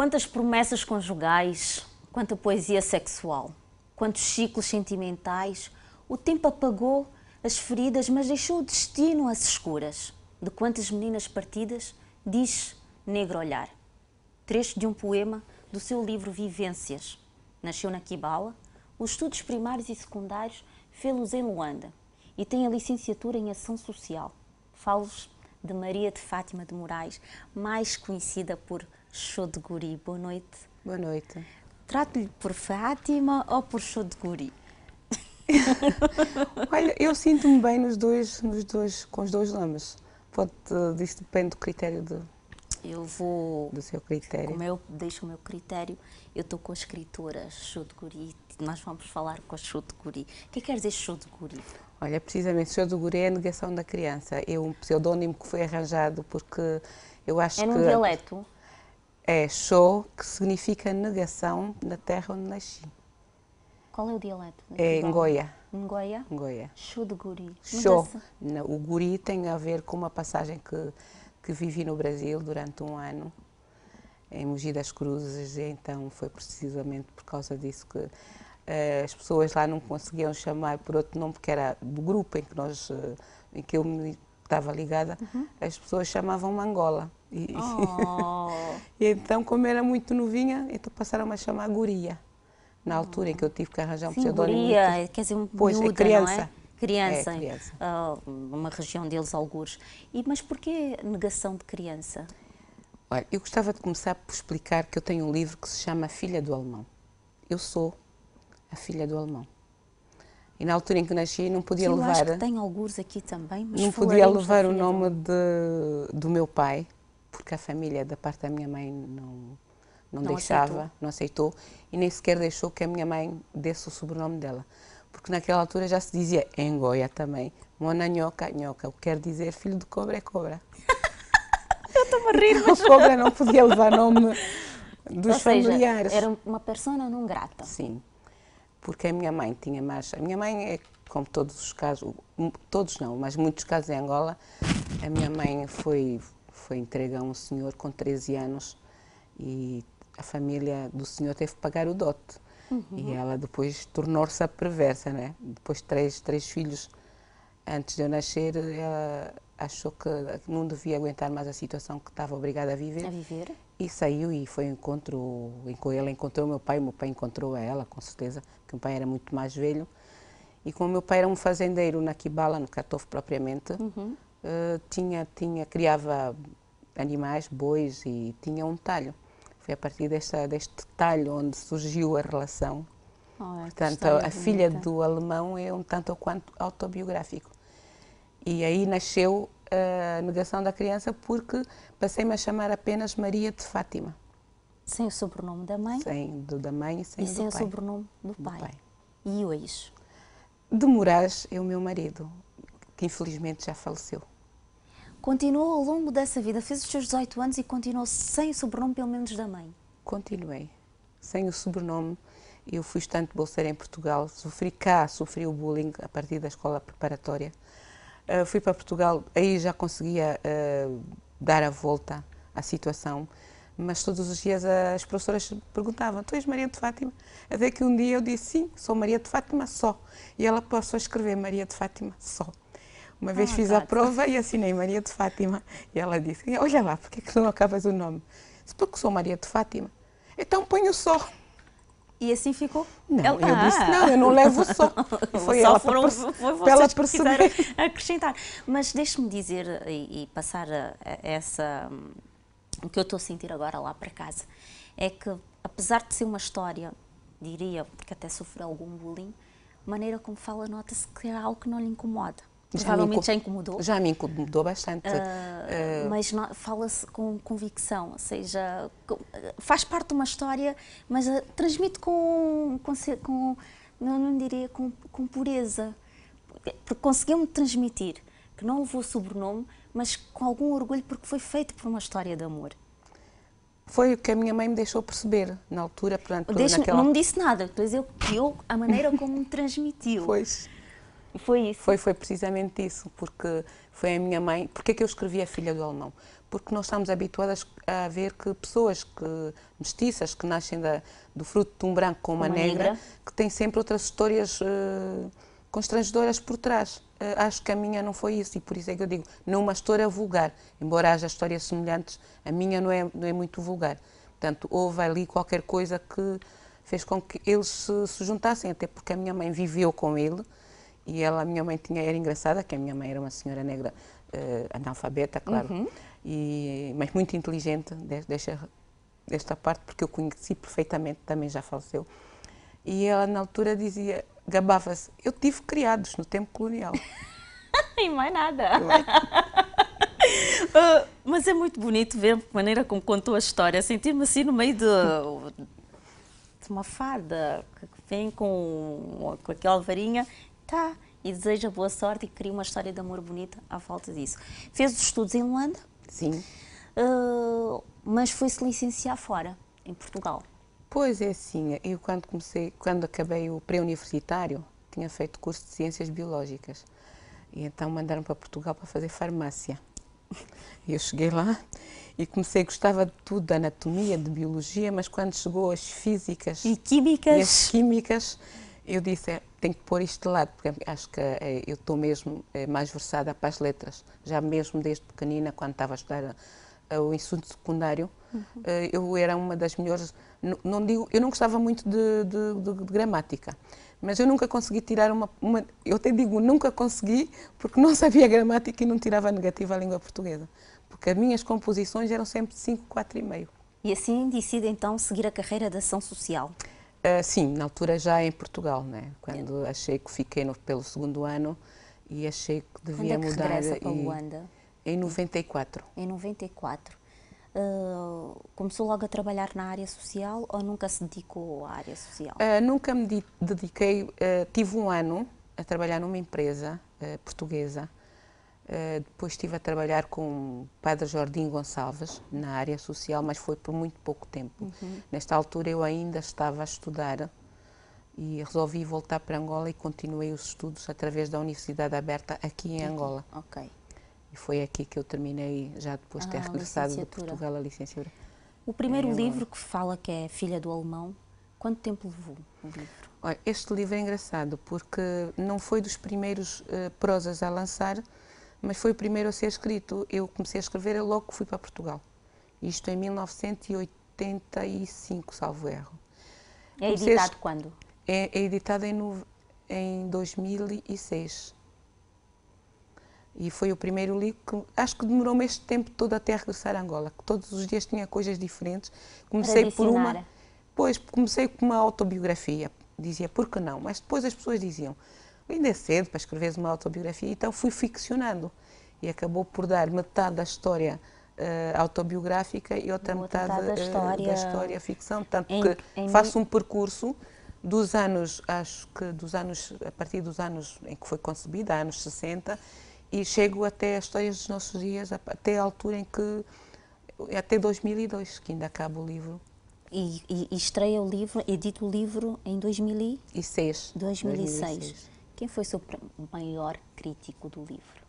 Quantas promessas conjugais, quanta poesia sexual, quantos ciclos sentimentais. O tempo apagou as feridas, mas deixou o destino às escuras. De quantas meninas partidas, diz Negro Olhar. Trecho de um poema do seu livro Vivências. Nasceu na Kibala, os estudos primários e secundários fê-los em Luanda e tem a licenciatura em Ação Social. Falos de Maria de Fátima de Moraes, mais conhecida por show de guri. Boa noite. Boa noite. Trato-lhe por Fátima ou por show de guri? Olha, eu sinto-me bem nos dois, nos dois, com os dois nomes. Pode, uh, eh, isto depende do critério de, eu vou. Do seu critério. Como eu deixo o meu critério, eu estou com a escritora Shodguri. nós vamos falar com a Shodguri. O que quer dizer Shodguri? Olha, precisamente, Shodguri é a negação da criança. É um pseudónimo que foi arranjado porque eu acho que. É num que... dialeto? É show, que significa negação na terra onde nasci. Qual é o dialeto? É Ngoia. Ngoia? Ngoia. Show de guri. Show. O guri tem a ver com uma passagem que, que vivi no Brasil durante um ano, em Mogi das Cruzes, e então foi precisamente por causa disso que uh, as pessoas lá não conseguiam chamar por outro nome, porque era do grupo em que nós, uh, em que eu me estava ligada, uhum. as pessoas chamavam Mangola. E, oh. e então, como era muito novinha, então passaram a chamar Guria. Na altura em que eu tive que arranjar um Sim, pseudônimo. Guria, muito... É, quer dizer, um pois, é miúda, é criança. Não é? Criança, é, criança. Uh, uma região deles, algures. E, mas porquê negação de criança? Olha, eu gostava de começar por explicar que eu tenho um livro que se chama Filha do Alemão. Eu sou a filha do alemão. E na altura em que nasci não podia levar. Acho que tem alguns aqui também, mas não podia levar o nome de, do meu pai, porque a família da parte da minha mãe não não, não deixava, aceitou. não aceitou e nem sequer deixou que a minha mãe desse o sobrenome dela, porque naquela altura já se dizia em Goia também, Mona Nhoca, Nhoca, o que quer dizer filho de cobra é cobra. eu estou a rir, mas... cobra não podia levar nome dos Ou familiares. Seja, era uma persona não grata. Sim porque a minha mãe tinha mais. A minha mãe é como todos os casos, todos não, mas muitos casos em Angola, a minha mãe foi, foi entregue a um senhor com 13 anos e a família do senhor teve que pagar o dote. Uhum. E ela depois tornou-se a perversa, né? Depois três, três filhos antes de eu nascer, ela, achou que não devia aguentar mais a situação que estava obrigada a viver. A viver. E saiu e foi um encontro, ela encontrou o meu pai, o meu pai encontrou a ela, com certeza, que o meu pai era muito mais velho. E como o meu pai era um fazendeiro na Kibala, no Catovo propriamente, uhum. uh, tinha, tinha, criava animais, bois e tinha um talho. Foi a partir desta, deste talho onde surgiu a relação. Oh, é Portanto, a, a filha do alemão é um tanto ou quanto autobiográfico. E aí nasceu a negação da criança porque passei-me a chamar apenas Maria de Fátima. Sem o sobrenome da mãe? Sem, do, da mãe e sem, e sem o sobrenome do pai. do pai. E hoje? De Moraes é o meu marido, que infelizmente já faleceu. Continuou ao longo dessa vida, fez os seus 18 anos e continuou sem o sobrenome, pelo menos da mãe? Continuei, sem o sobrenome. Eu fui estante bolseira em Portugal, sofri cá, sofri o bullying a partir da escola preparatória. Eh, fui para Portugal, aí já conseguia uh, dar a volta à situação, mas todos os dias as professoras perguntavam: Tu és Maria de Fátima? Até que um dia eu disse: Sim, sou Maria de Fátima só. E ela passou a escrever Maria de Fátima só. Uma vez ah, fiz a prova e assinei Maria de Fátima. E ela disse: Olha lá, porque é que não acabas o nome? Disse, Porque sou Maria de Fátima. Então ponho só. E assim ficou? Não, Ela, eu ah. disse, não, eu não levo só. Foi só ela foram, para, foi vocês para ela perceber. acrescentar. Mas deixe-me dizer e, e passar a, a essa... Hum, o que eu estou a sentir agora lá para casa é que, apesar de ser uma história, diria, porque até sofreu algum bullying, a maneira como fala nota-se que é algo que não lhe incomoda. Provavelmente já, me, incomodou. Já me incomodou bastante. Uh, uh, mas fala-se com convicção, ou seja, ah, faz parte de uma história, mas uh, transmite com, com, com não, não, diria com, com pureza. Porque conseguiu-me transmitir que não levou sobrenome, mas com algum orgulho porque foi feito por uma história de amor. Foi o que a minha mãe me deixou perceber na altura, portanto, naquela... Não me disse nada, mas eu, eu a maneira como me transmitiu. Pois foi isso? Foi, foi precisamente isso, porque foi a minha mãe. Porquê é que eu escrevi a filha do alemão? Porque nós estamos habituadas a ver que pessoas que, mestiças que nascem da, do fruto de um branco com uma, uma negra, negra, que têm sempre outras histórias uh, constrangedoras por trás. Uh, acho que a minha não foi isso e por isso é que eu digo, não uma história vulgar, embora haja histórias semelhantes, a minha não é, não é muito vulgar. Portanto, houve ali qualquer coisa que fez com que eles se, se juntassem, até porque a minha mãe viveu com ele, e ela, minha mãe tinha, era engraçada, que a minha mãe era uma senhora negra uh, analfabeta, claro, uhum. e, mas muito inteligente, deixa desta parte, porque eu conheci perfeitamente, também já faleceu. E ela, na altura, dizia, gabava-se, eu tive criados no tempo colonial. e mais nada. uh, mas é muito bonito ver a maneira como contou a história. sentir me assim no meio de, uma farda que vem com, com aquela varinha e deseja boa sorte e cria uma história de amor bonita à falta disso. Fez os estudos em Luanda. Sim. Uh, mas foi-se licenciar fora, em Portugal. Pois é, sim. Eu quando comecei, quando acabei o pré-universitário, tinha feito curso de Ciências Biológicas. E então mandaram para Portugal para fazer farmácia. E eu cheguei lá e comecei, gostava de tudo, da anatomia, de biologia, mas quando chegou as físicas... E químicas? E as químicas, eu disse, tenho que pôr isto de lado, porque acho que eh, eu estou mesmo eh, mais versada para as letras. Já mesmo desde pequenina, quando estava a estudar eh, o ensino secundário, uhum. eu era uma das melhores. Não, não digo, eu não gostava muito de, de, de, de gramática, mas eu nunca consegui tirar uma, uma, Eu até digo nunca consegui, porque não sabia gramática e não tirava negativa à língua portuguesa, porque as minhas composições eram sempre 5, 4,5. e meio. E assim decide então seguir a carreira da ação social. Uh, sim, na altura já em Portugal, né? quando achei que fiquei no, pelo segundo ano e achei que devia quando é que mudar. E, Luanda? Em 94. Em 94. Uh, eh, começou logo a trabalhar na área social ou nunca se dedicou à área social? Uh, nunca me dediquei. tive um ano a trabalhar numa empresa portuguesa eh, depois estive a trabalhar com o Padre Jordim Gonçalves na área social, mas foi por muito pouco tempo. Uhum. Nesta altura eu ainda estava a estudar e resolvi voltar para Angola e continuei os estudos através da Universidade Aberta aqui em Angola. Ok. E foi aqui que eu terminei, já depois de ah, ter regressado de Portugal a licenciatura. O primeiro é, é, livro que fala que é Filha do Alemão, quanto tempo levou o livro? Olha, este livro é engraçado porque não foi dos primeiros uh, prosas a lançar, mas foi o primeiro a ser escrito. Eu comecei a escrever eu logo que fui para Portugal. Isto em 1985, salvo erro. É editado quando? É, é editado em, no... em 2006. E foi o primeiro livro que acho que demorou-me este tempo todo até regressar a Angola, que todos os dias tinha coisas diferentes. Comecei por uma. Pois, comecei com uma autobiografia. Dizia, por que não? Mas depois as pessoas diziam, ainda é cedo para escreveres uma autobiografia, então fui ficcionando. E acabou por dar metade da história uh, autobiográfica e outra metade, metade, da, eh, história, da história ficção. Tanto em, que em faço um percurso dos anos, acho que dos anos, a partir dos anos em que foi concebida, anos 60, e chego até as histórias dos nossos dias, até a altura em que, até 2002, que ainda acaba o livro. E, e, e estreia o livro, edita o livro em 2006. 2006. 2006. Quem foi o seu maior crítico do livro?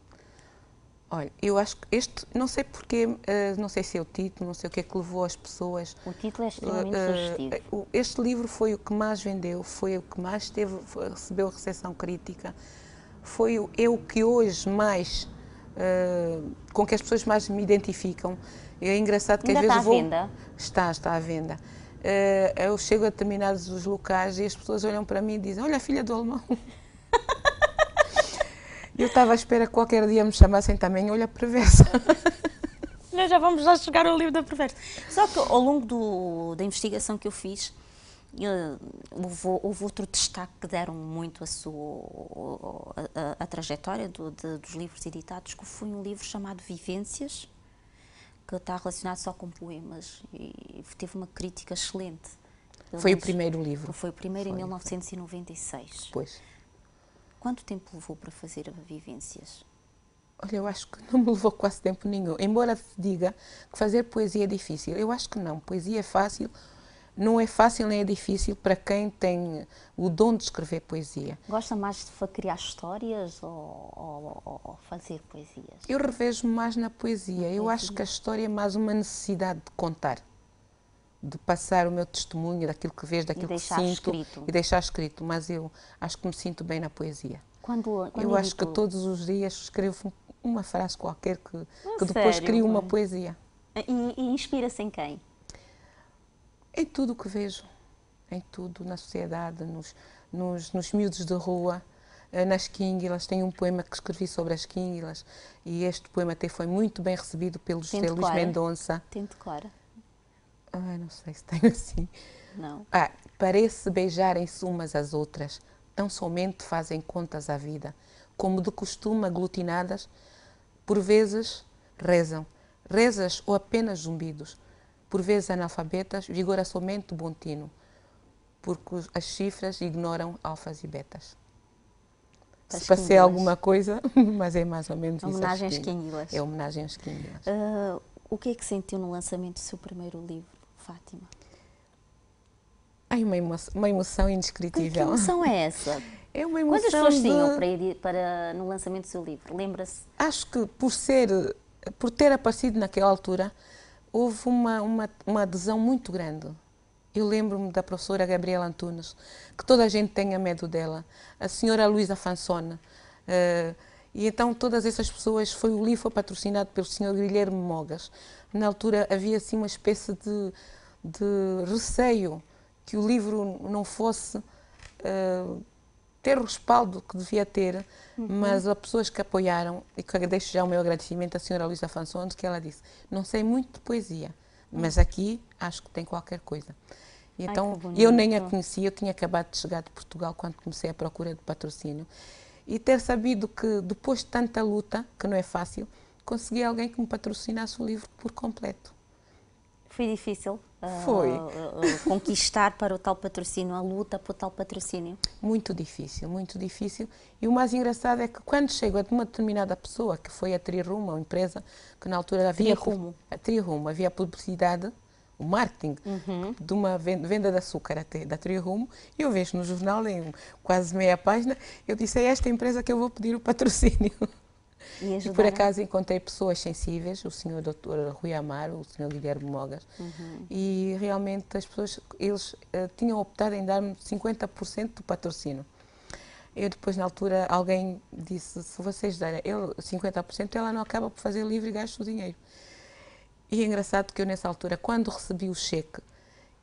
Olha, eu acho que este, não sei porquê, eh, não sei se é o título, não sei o que é que levou as pessoas. O título é eh, extremamente eh, sugestivo. Este livro foi o que mais vendeu, foi o que mais teve, recebeu recepção crítica, foi o, é o que hoje mais, com que as pessoas mais me identificam. É engraçado que Ainda às vezes vou... está à venda? Está, está à venda. eu chego a determinados locais e as pessoas olham para mim e dizem, olha a filha do alemão. Eu estava à espera que qualquer dia me chamassem também Olha Perversa. Nós já vamos lá chegar ao livro da Perversa. Só que ao longo do, da investigação que eu fiz, eu, eh, houve, houve, outro destaque que deram muito a, sua, a, a, a trajetória do, de, dos livros editados, que foi um livro chamado Vivências, que está relacionado só com poemas e teve uma crítica excelente. Foi o primeiro livro. Foi o primeiro foi. em 1996. Pois. Quanto tempo levou para fazer vivências? Olha, eu acho que não me levou quase tempo nenhum. Embora diga que fazer poesia é difícil, eu acho que não. Poesia é fácil, não é fácil nem é difícil para quem tem o dom de escrever poesia. Gosta mais de criar histórias ou, ou, ou fazer poesias? Eu revejo mais na poesia. Eu acho que a história é mais uma necessidade de contar de passar o meu testemunho daquilo que vejo, daquilo que sinto escrito. e deixar escrito, mas eu acho que me sinto bem na poesia. Quando, quando eu acho que todos os dias escrevo uma frase qualquer que, que depois crio uma poesia. E, e inspira-se em quem? Em tudo o que vejo, em tudo, na sociedade, nos, nos, nos miúdos de rua, eh, nas quínguilas, tem um poema que escrevi sobre as quínguilas e este poema até foi muito bem recebido pelo José Luís Mendonça. Tente Clara. Ai, não sei se tenho assim. Não. Ah, parece beijarem-se umas às outras, tão somente fazem contas à vida. Como de costume, aglutinadas, por vezes rezam, rezas ou apenas zumbidos, por vezes analfabetas, vigora é somente o bontino, porque as cifras ignoram alfas e betas. Se passei alguma coisa, mas é mais ou menos homenagem isso. Homenagem às É homenagem às quinguilas. Uh, o que é que sentiu no lançamento do seu primeiro livro? Fátima? Ai, uma emoção, uma emoção indescritível. Que, que emoção é essa? É uma emoção Quantas pessoas de... tinham para, ir, para no lançamento do seu livro? Lembra-se? Acho que por ser, por ter aparecido naquela altura, houve uma, uma, uma adesão muito grande. Eu lembro-me da professora Gabriela Antunes, que toda a gente tenha medo dela. A senhora Luísa Fansona, uh, eh, e então todas essas pessoas, foi o livro patrocinado pelo senhor Guilherme Mogas. Na altura havia assim uma espécie de, de receio que o livro não fosse uh, ter o respaldo que devia ter, uhum. mas há pessoas que apoiaram, e que deixo já o meu agradecimento à senhora Luísa Afonso que ela disse, não sei muito de poesia, mas uhum. aqui acho que tem qualquer coisa. E então, eu nem a conhecia, eu tinha acabado de chegar de Portugal quando comecei a procura de patrocínio e ter sabido que depois de tanta luta, que não é fácil, consegui alguém que me patrocinasse o livro por completo. Foi difícil? Ah, foi. Uh, uh, conquistar para o tal patrocínio, a luta para o tal patrocínio? Muito difícil, muito difícil. E o mais engraçado é que quando chego a uma determinada pessoa, que foi a Trirumo, uma empresa que na altura havia... Trirumo? A Trirumo, havia publicidade o marketing uhum. de uma venda, venda de açúcar até, da Trio Rumo, e eu vejo no jornal, em quase meia página, eu disse, é esta empresa que eu vou pedir o patrocínio. E, e, por acaso encontrei pessoas sensíveis, o senhor doutor Rui Amaro, o senhor Guilherme Mogas, uhum. e realmente as pessoas, eles uh, tinham optado em dar-me 50% do patrocínio. Eu depois, na altura, alguém disse, se vocês derem eu 50%, ela não acaba por fazer livre e o dinheiro. E é engraçado que eu, nessa altura, quando recebi o cheque,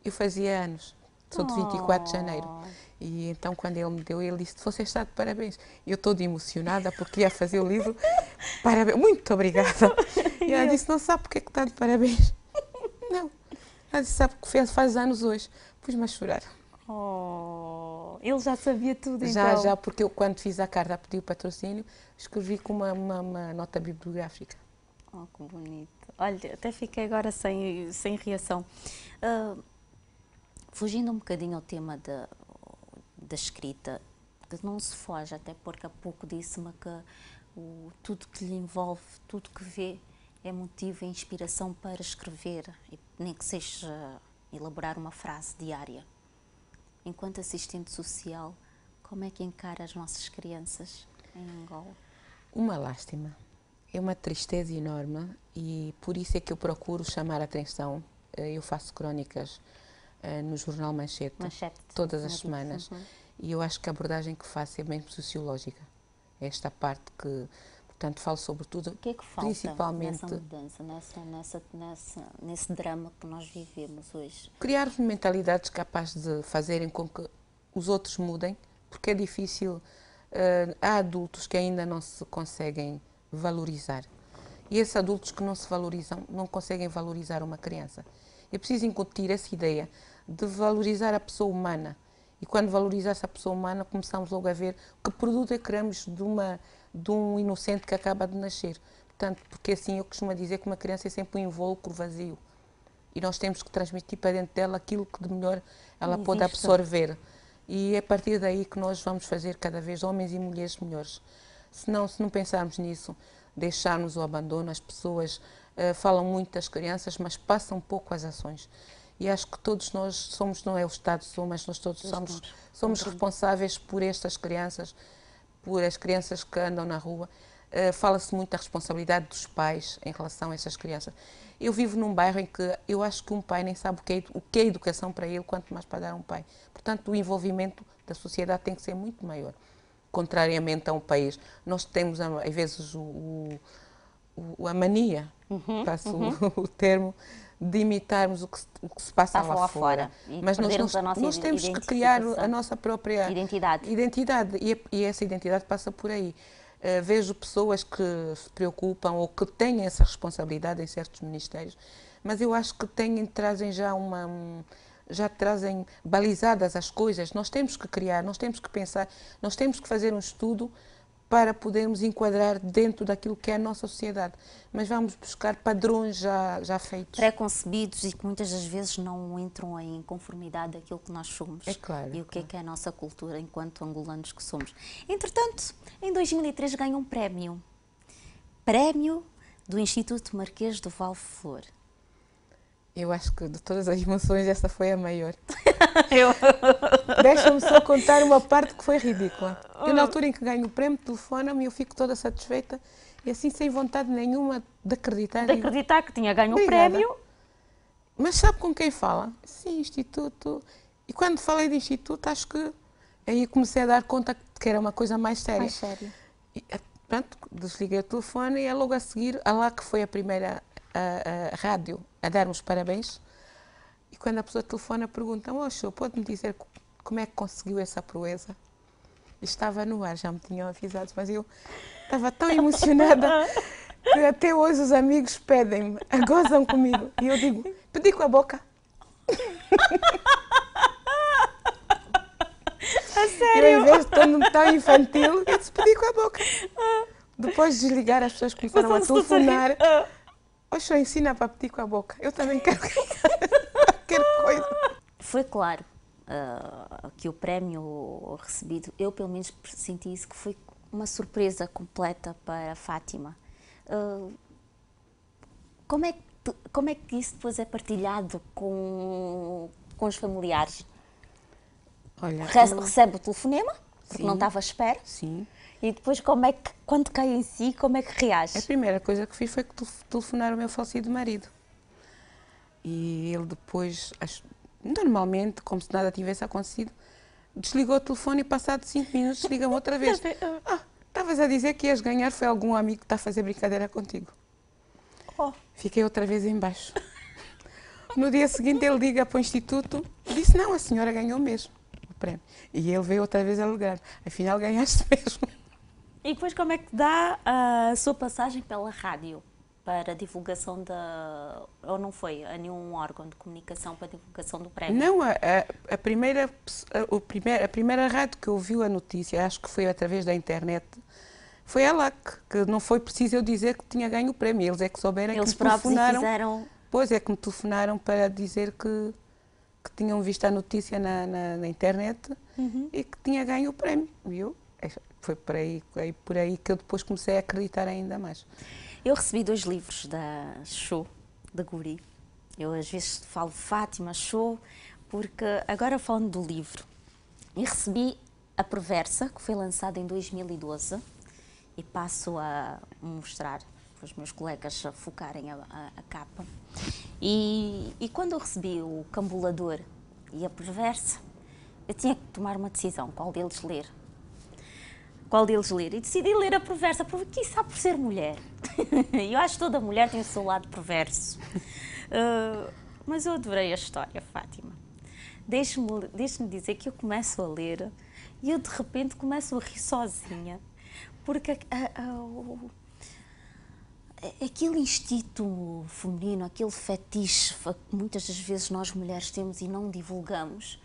eu fazia anos, sou de 24 de janeiro. Oh. E então, quando ele me deu, ele disse: Você está de parabéns. Eu toda emocionada porque ia fazer o livro. Parabéns, muito obrigada. E ela disse: Não sabe porque é que está de parabéns. Não. Ela disse: Sabe que faz anos hoje. Pus-me a chorar. Oh, ele já sabia tudo já, então? Já, já, porque eu, quando fiz a carta a pedir o patrocínio, escrevi com uma, uma, uma nota bibliográfica. Oh, que bonito. Olha, até fiquei agora sem, sem reação. Uh, fugindo um bocadinho ao tema da, da escrita, que não se foge, até porque há pouco disse-me que o, tudo que lhe envolve, tudo que vê, é motivo e inspiração para escrever, e nem que seja elaborar uma frase diária. Enquanto assistente social, como é que encara as nossas crianças em Angola? Uma lástima é uma tristeza enorme e por isso é que eu procuro chamar a atenção. Eh, eu faço crónicas eh, no jornal Manchete, Manchete todas as semanas uhum. e eu acho que a abordagem que faço é mesmo sociológica. É esta parte que Portanto, falo sobre tudo. O que é que falta principalmente, nessa mudança, nessa, nessa, nessa, nesse drama que nós vivemos hoje? Criar mentalidades capazes de fazerem com que os outros mudem, porque é difícil. Uh, há adultos que ainda não se conseguem valorizar. E esses adultos que não se valorizam, não conseguem valorizar uma criança. É preciso incutir essa ideia de valorizar a pessoa humana. E quando valorizamos a pessoa humana, começamos logo a ver que produto é que queremos de, uma, de um inocente que acaba de nascer. Portanto, porque assim eu costumo dizer que uma criança é sempre um invólucro vazio. E nós temos que transmitir para dentro dela aquilo que de melhor ela Existe. pode absorver. E é a partir daí que nós vamos fazer cada vez homens e mulheres melhores. Senão, se não pensarmos nisso, deixarmos o abandono, as pessoas uh, falam muito das crianças, mas passam pouco as ações. E acho que todos nós somos, não é o Estado só, mas nós todos somos, somos responsáveis por estas crianças, por as crianças que andam na rua. Uh, Fala-se muito da responsabilidade dos pais em relação a essas crianças. Eu vivo num bairro em que eu acho que um pai nem sabe o que é, o que é educação para ele, quanto mais para dar a um pai. Portanto, o envolvimento da sociedade tem que ser muito maior contrariamente a um país. Nós temos, às vezes, o, o a mania, uhum, passo uhum. O, o, termo, de imitarmos o que, o que se passa, passa lá, lá, fora. fora. Mas nós, nós, nós temos que criar a nossa própria identidade. identidade e, e essa identidade passa por aí. Uh, vejo pessoas que se preocupam ou que têm essa responsabilidade em certos ministérios, mas eu acho que têm, trazem já uma. Um, já trazem balizadas as coisas. Nós temos que criar, nós temos que pensar, nós temos que fazer um estudo para podermos enquadrar dentro daquilo que é a nossa sociedade. Mas vamos buscar padrões já, já feitos. concebidos e que muitas das vezes não entram em conformidade daquilo que nós somos. É claro. E o que é, que é a nossa cultura enquanto angolanos que somos. Entretanto, em 2003 ganha um prémio. Prémio do Instituto Marquês do Val Flor. Eu acho que de todas as emoções, essa foi a maior. eu... Deixa-me só contar uma parte que foi ridícula. Eu, na ah. altura em que ganho o prémio, telefona-me e eu fico toda satisfeita e assim sem vontade nenhuma de acreditar. De acreditar que tinha ganho o prémio. Mas sabe com quem fala? Sim, Instituto. E quando falei de Instituto, acho que aí comecei a dar conta que era uma coisa mais séria. Mais séria. E, eh, pronto, desliguei o telefone e é logo a seguir, a lá que foi a primeira a, a, rádio a dar-nos parabéns e quando a pessoa telefona perguntam, oh pode-me dizer como é que conseguiu essa proeza? Estava no ar, já me tinham avisado, mas eu estava tão emocionada que até hoje os amigos pedem-me, gozam comigo. E eu digo, pedi com a boca. A sério? Eu, em vez de estar tão infantil, eu pedi com a boca. Ah. Depois de desligar, as pessoas começaram a telefonar. Oxo ensina para pedir com a boca. Eu também quero qualquer coisa. Foi claro uh, que o prémio recebido, eu pelo menos senti isso, que foi uma surpresa completa para a Fátima. Uh, como, é que, como é que isso depois é partilhado com, com os familiares? Olha, Re Recebe o telefonema, porque Sim. não estava à espera. Sim e depois, como é que, quando cai em si, como é que reage? A primeira coisa que fiz foi telefonar o meu falecido marido. E ele depois, normalmente, como se nada tivesse acontecido, desligou o telefone e passado cinco minutos liga me outra vez. ah, estavas a dizer que ias ganhar, foi algum amigo que está a fazer brincadeira contigo. Oh. Fiquei outra vez em baixo. No dia seguinte ele liga para o instituto, disse não, a senhora ganhou mesmo o prémio. E ele veio outra vez a alegrar, afinal ganhaste mesmo. E depois como é que dá a sua passagem pela rádio? para divulgação da. ou não foi a nenhum órgão de comunicação para divulgação do prémio? Não, a, a, primeira, a, o primeir, a primeira rádio que ouviu a notícia, acho que foi através da internet, foi a LAC, que não foi preciso eu dizer que tinha ganho o prémio, eles é que souberam é eles que me telefonaram. Fizeram... Pois é, que me telefonaram para dizer que, que tinham visto a notícia na, na, na internet uhum. e que tinha ganho o prémio, viu? foi por aí, é por aí que eu depois comecei a acreditar ainda mais. Eu recebi dois livros da Show, da Guri. Eu às vezes falo Fátima, Show, porque agora falando do livro, E recebi A Perversa, que foi lançada em 2012, e passo a mostrar para os meus colegas a focarem a, a, a capa. E, e quando eu recebi o Cambulador e a Perversa, eu tinha que tomar uma decisão, qual deles ler qual deles ler. E decidi ler a perversa, porque isso por ser mulher. eu acho que toda mulher tem o seu lado perverso. Uh, mas eu adorei a história, Fátima. Deixe-me deixe dizer que eu começo a ler e eu de repente começo a rir sozinha, porque a, a, a, o, aquele instinto feminino, aquele fetiche que muitas das vezes nós mulheres temos e não divulgamos,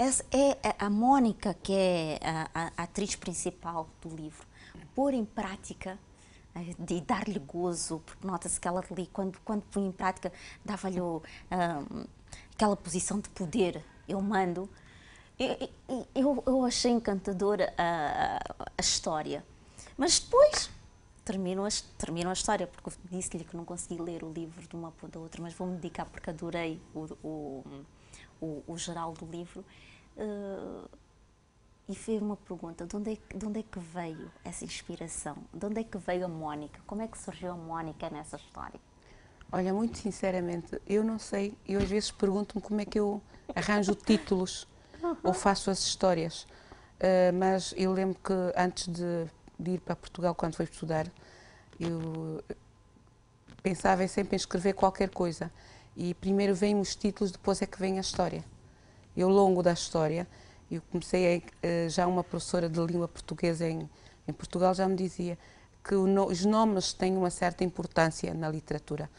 essa é, é a Mônica, que é a, a atriz principal do livro, pôr em prática eh, de dar-lhe gozo, porque nota-se que ela ali, quando, quando põe em prática, dava-lhe um, aquela posição de poder, eu mando. Eu, eu, eu achei encantadora a, a, história. Mas depois termino a, termino a história, porque disse-lhe que não consegui ler o livro de uma para a outra, mas vou-me dedicar porque adorei o, o, o, o geral do livro, uh, e fez uma pergunta: de onde, é que, de onde é que veio essa inspiração? De onde é que veio a Mónica? Como é que surgiu a Mónica nessa história? Olha, muito sinceramente, eu não sei. Eu às vezes pergunto-me como é que eu arranjo títulos ou faço as histórias. Uh, mas eu lembro que antes de, de ir para Portugal, quando fui estudar, eu eh, pensava sempre em escrever qualquer coisa e primeiro vêm os títulos, depois é que vem a história. Eu ao longo da história, eu comecei a, eh, já uma professora de língua portuguesa em, em Portugal já me dizia que no, os nomes têm uma certa importância na literatura.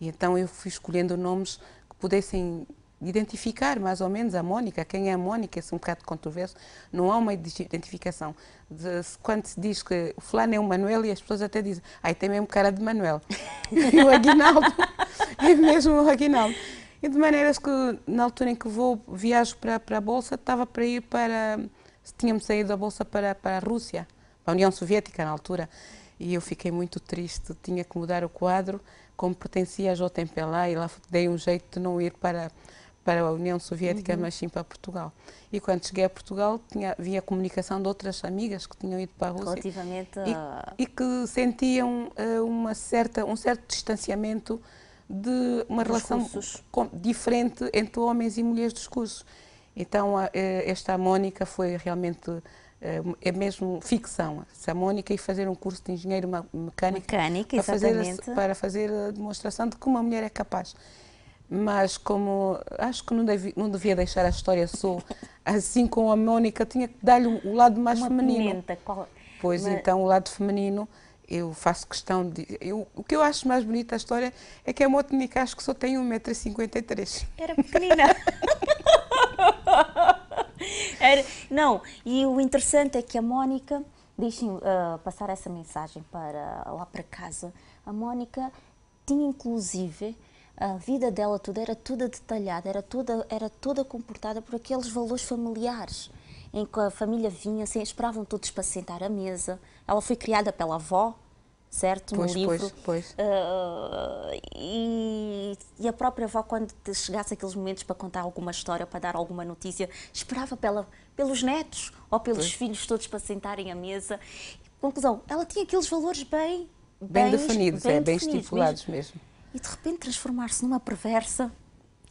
E então eu fui escolhendo nomes que pudessem identificar mais ou menos a Mónica, quem é a Mónica, esse é um bocado controverso, não há uma identificação. De, quando se diz que o fulano é o Manuel e as pessoas até dizem, aí tem mesmo cara de Manuel. e o Aguinaldo, é mesmo o Aguinaldo. E de maneiras que, na altura em que vou, viajo para, para a Bolsa, estava para ir para, tínhamos saído da Bolsa para, para a Rússia, para a União Soviética na altura, e eu fiquei muito triste, tinha que mudar o quadro, como pertencia à JMPLA, e lá dei um jeito de não ir para para a União Soviética, uhum. mas sim para Portugal. E quando cheguei a Portugal, tinha, via comunicação de outras amigas que tinham ido para a Rússia. Relativamente e, a... e que sentiam uh, uma certa, um certo distanciamento de uma dos relação com, diferente entre homens e mulheres dos cursos. Então, a, eh, esta Mónica foi realmente eh, é mesmo ficção, essa Mónica e fazer um curso de engenheiro mecânico Mecânica, para, fazer, para fazer a demonstração de que uma mulher é capaz mas como acho que não, não devia deixar a história só assim com a Mónica, tinha que dar-lhe o lado mais Uma feminino. Pimenta, qual... Pois então, o lado feminino, eu faço questão de. Eu, o que eu acho mais bonita da história é que a Mónica acho que só tem 1,53m. Era pequenina. Era, não, e o interessante é que a Mónica, deixem uh, passar essa mensagem para lá para casa, a Mónica tinha inclusive a vida dela toda era toda detalhada, era toda, era toda comportada por aqueles valores familiares, em que a família vinha, assim, esperavam todos para sentar à mesa. Ela foi criada pela avó, certo? Pois, no livro. Pois, pois. Uh, ah, e, e, a própria avó, quando chegasse aqueles momentos para contar alguma história, para dar alguma notícia, esperava pela, pelos netos ou pelos pois. filhos todos para sentarem à mesa. Conclusão, ela tinha aqueles valores bem... Bem, bem definidos, bem, é, bem estipulados mesmo. mesmo e de repente transformar-se numa perversa.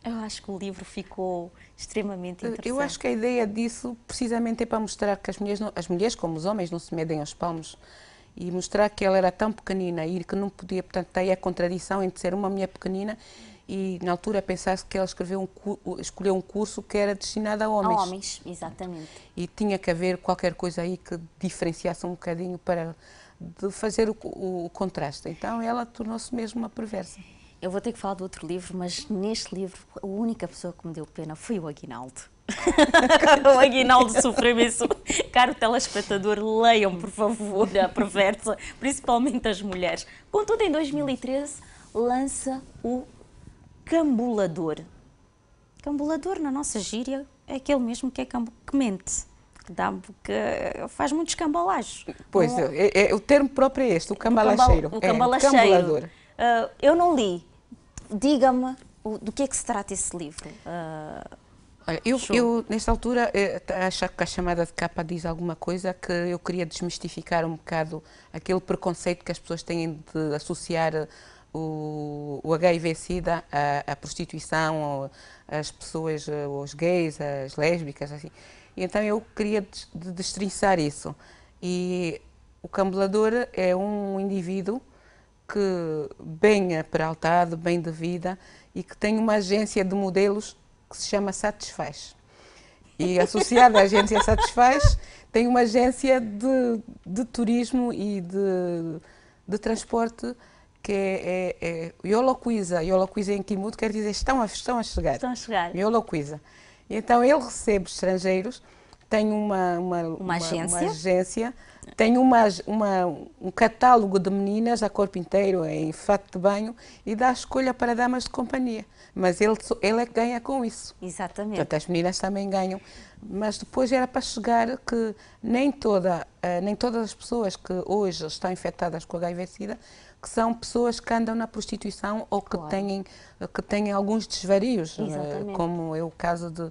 Eu acho que o livro ficou extremamente interessante. Eu acho que a ideia disso precisamente é para mostrar que as mulheres, não, as mulheres como os homens, não se medem aos palmos e mostrar que ela era tão pequenina e que não podia, portanto, ter a contradição entre ser uma mulher pequenina e na altura pensar-se que ela escreveu um, escolheu um curso que era destinado a homens. A homens, exatamente. E tinha que haver qualquer coisa aí que diferenciasse um bocadinho para de fazer o, o contraste. Então ela tornou-se mesmo uma perversa. Eu vou ter que falar do outro livro, mas neste livro a única pessoa que me deu pena foi o Aguinaldo. o Aguinaldo sofreu isso. Caro telespectador, leiam, por favor, a perversa, principalmente as mulheres. Contudo, em 2013, lança o Cambulador. Cambulador, na nossa gíria, é aquele mesmo que é que mente dá-me faz muitos cambalachos. Pois, um, é, é, o termo próprio é este, o cambalacheiro. O cambalacheiro. É, uh, eu não li. Diga-me do que é que se trata esse livro. Uh, Olha, eu, eu, nesta altura, eh, acho que a chamada de capa diz alguma coisa que eu queria desmistificar um bocado aquele preconceito que as pessoas têm de associar eh, o, o HIV-Sida à, à, prostituição, às pessoas, aos eh, gays, às lésbicas, assim. E então eu queria destrinçar isso. E o cambulador é um indivíduo que bem peraltado, bem de vida e que tem uma agência de modelos que se chama Satisfaz. E associada à agência Satisfaz tem uma agência de, de turismo e de, de transporte que é, é, é Yoloquiza. Yoloquiza em Kimuto quer dizer estão a, estão a chegar. Estão a chegar. Yoloquiza. Então eu recebo estrangeiros, tenho uma, uma, uma, uma agência, uma agência tenho uma, uma, um catálogo de meninas a corpo inteiro, em é fato de banho, e dá escolha para damas de companhia. Mas ele, ele é que ganha com isso. Exatamente. Portanto, as meninas também ganham. Mas depois era para chegar que nem, toda, eh, nem todas as pessoas que hoje estão infectadas com HIV-Sida que são pessoas que andam na prostituição ou que, claro. têm, que têm alguns desvarios, eh, Exatamente. como é o caso de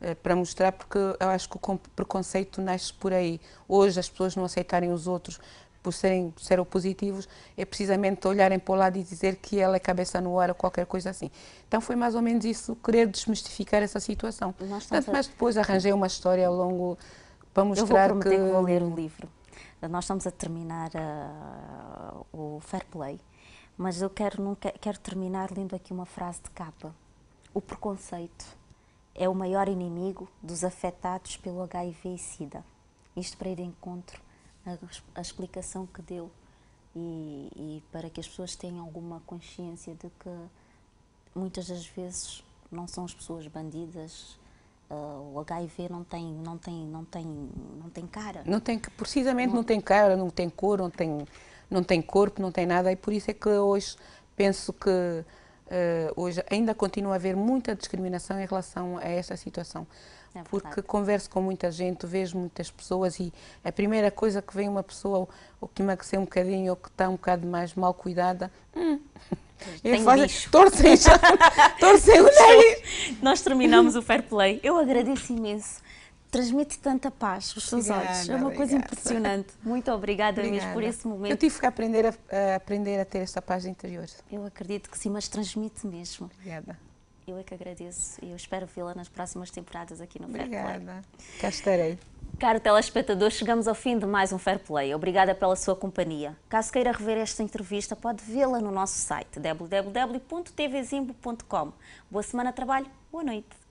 eh, para mostrar porque eu acho que o preconceito nasce por aí. Hoje as pessoas não aceitarem os outros por serem seropositivos é precisamente olharem para o lado e dizer que ela é cabeça no ar ou qualquer coisa assim. Então foi mais ou menos isso, querer desmistificar essa situação. Mas, mais depois arranjei uma história ao longo para mostrar eu vou prometer que... que vou ler o livro. Eh, nós estamos a terminar uh, o Fair Play, mas eu quero, nunca, quero terminar lendo aqui uma frase de capa. O preconceito é o maior inimigo dos afetados pelo HIV e SIDA. Isto para ir em encontro à explicação que deu e, e, para que as pessoas tenham alguma consciência de que muitas das vezes não são as pessoas bandidas, Uh, o HIV não tem, não tem, não tem, não tem cara. Não tem, precisamente não, não tem cara, não tem cor, não tem, não tem corpo, não tem nada e por isso é que hoje penso que uh, hoje ainda continua a haver muita discriminação em relação a esta situação. É porque converso com muita gente, vejo muitas pessoas e a primeira coisa que vem uma pessoa ou que emagreceu um bocadinho ou que está um bocado mais mal cuidada, hum, tenho faz... bicho. Torcem, já... torcem, Nós terminamos o fair play. Eu agradeço imenso. Transmite tanta paz os seus obrigada, olhos. É uma obrigada. coisa impressionante. Muito obrigada, obrigada. mesmo por esse momento. Eu tive que aprender a, a aprender a ter esta paz interior. Eu acredito que sim, mas transmite mesmo. Obrigada. Eu é que agradeço e eu espero vê-la nas próximas temporadas aqui no Obrigada. Fair Play. Obrigada, cá estarei. Caro telespectador, chegamos ao fim de mais um Fair Play. Obrigada pela sua companhia. Caso queira rever esta entrevista, pode vê-la no nosso site www.tvzimbo.com. Boa semana de trabalho, boa noite.